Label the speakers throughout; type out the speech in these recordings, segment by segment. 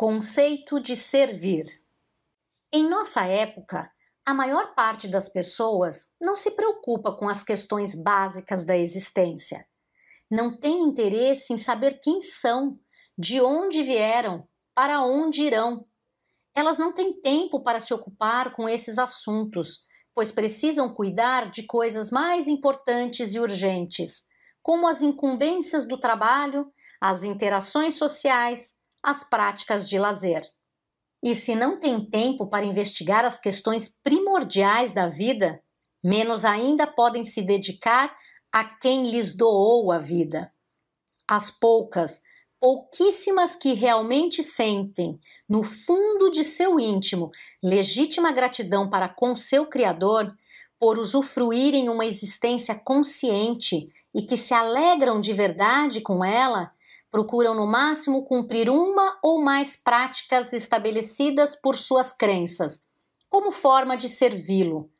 Speaker 1: Conceito de servir. Em nossa época, a maior parte das pessoas não se preocupa com as questões básicas da existência. Não tem interesse em saber quem são, de onde vieram, para onde irão. Elas não têm tempo para se ocupar com esses assuntos, pois precisam cuidar de coisas mais importantes e urgentes, como as incumbências do trabalho, as interações sociais, as práticas de lazer. E se não tem tempo para investigar as questões primordiais da vida, menos ainda podem se dedicar a quem lhes doou a vida. As poucas, pouquíssimas que realmente sentem, no fundo de seu íntimo, legítima gratidão para com seu Criador, por usufruírem uma existência consciente e que se alegram de verdade com ela, procuram no máximo cumprir uma ou mais práticas estabelecidas por suas crenças, como forma de servi-lo.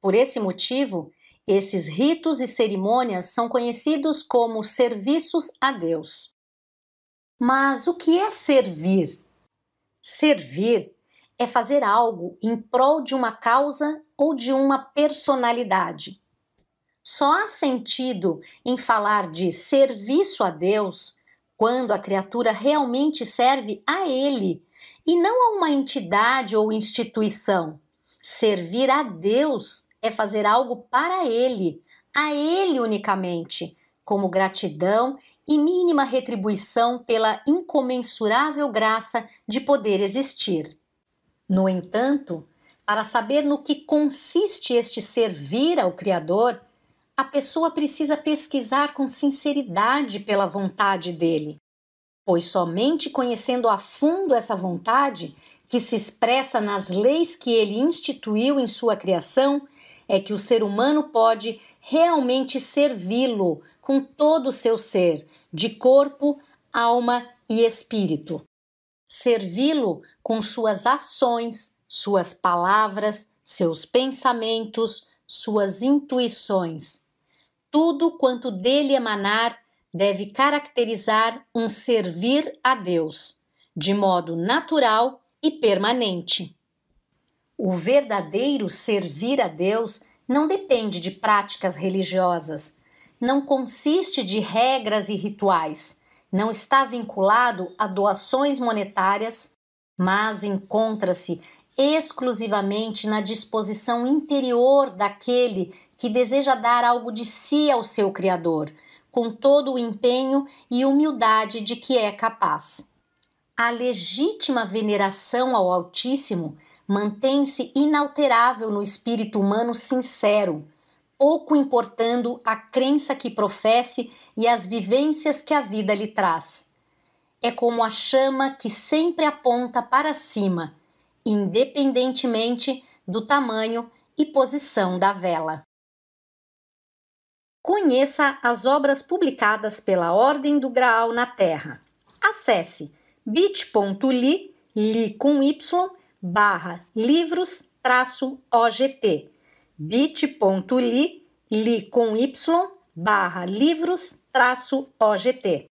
Speaker 1: Por esse motivo, esses ritos e cerimônias são conhecidos como serviços a Deus. Mas o que é servir? Servir é fazer algo em prol de uma causa ou de uma personalidade. Só há sentido em falar de serviço a Deus quando a criatura realmente serve a Ele e não a uma entidade ou instituição. Servir a Deus é fazer algo para Ele, a Ele unicamente, como gratidão e mínima retribuição pela incomensurável graça de poder existir. No entanto, para saber no que consiste este servir ao Criador, a pessoa precisa pesquisar com sinceridade pela vontade dele, pois somente conhecendo a fundo essa vontade, que se expressa nas leis que ele instituiu em sua criação, é que o ser humano pode realmente servi-lo com todo o seu ser, de corpo, alma e espírito. Servi-lo com suas ações, suas palavras, seus pensamentos, suas intuições tudo quanto dele emanar deve caracterizar um servir a Deus, de modo natural e permanente. O verdadeiro servir a Deus não depende de práticas religiosas, não consiste de regras e rituais, não está vinculado a doações monetárias, mas encontra-se exclusivamente na disposição interior daquele que deseja dar algo de si ao seu Criador, com todo o empenho e humildade de que é capaz. A legítima veneração ao Altíssimo mantém-se inalterável no espírito humano sincero, pouco importando a crença que professe e as vivências que a vida lhe traz. É como a chama que sempre aponta para cima, independentemente do tamanho e posição da vela. Conheça as obras publicadas pela Ordem do Graal na Terra. Acesse bit.ly, li com y, barra livros traço OGT. bit.ly, li com y, barra livros traço OGT.